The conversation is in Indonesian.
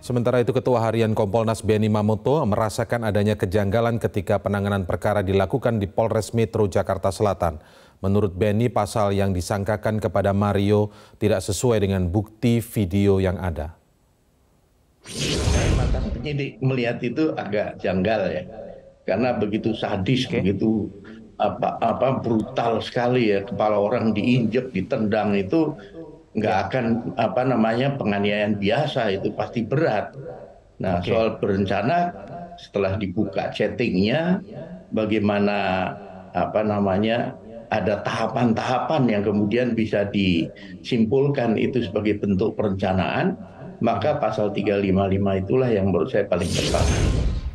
Sementara itu Ketua Harian Kompolnas Beni Mamoto merasakan adanya kejanggalan ketika penanganan perkara dilakukan di Polres Metro Jakarta Selatan. Menurut Beni, pasal yang disangkakan kepada Mario tidak sesuai dengan bukti video yang ada. penyidik melihat itu agak janggal ya, karena begitu sadis, okay. begitu apa, apa brutal sekali ya kepala orang diinjek, ditendang itu nggak iya. akan apa namanya penganiayaan biasa itu pasti berat. Nah okay. soal berencana setelah dibuka chattingnya, bagaimana apa namanya ada tahapan-tahapan yang kemudian bisa disimpulkan itu sebagai bentuk perencanaan, maka pasal 355 itulah yang menurut saya paling tepat.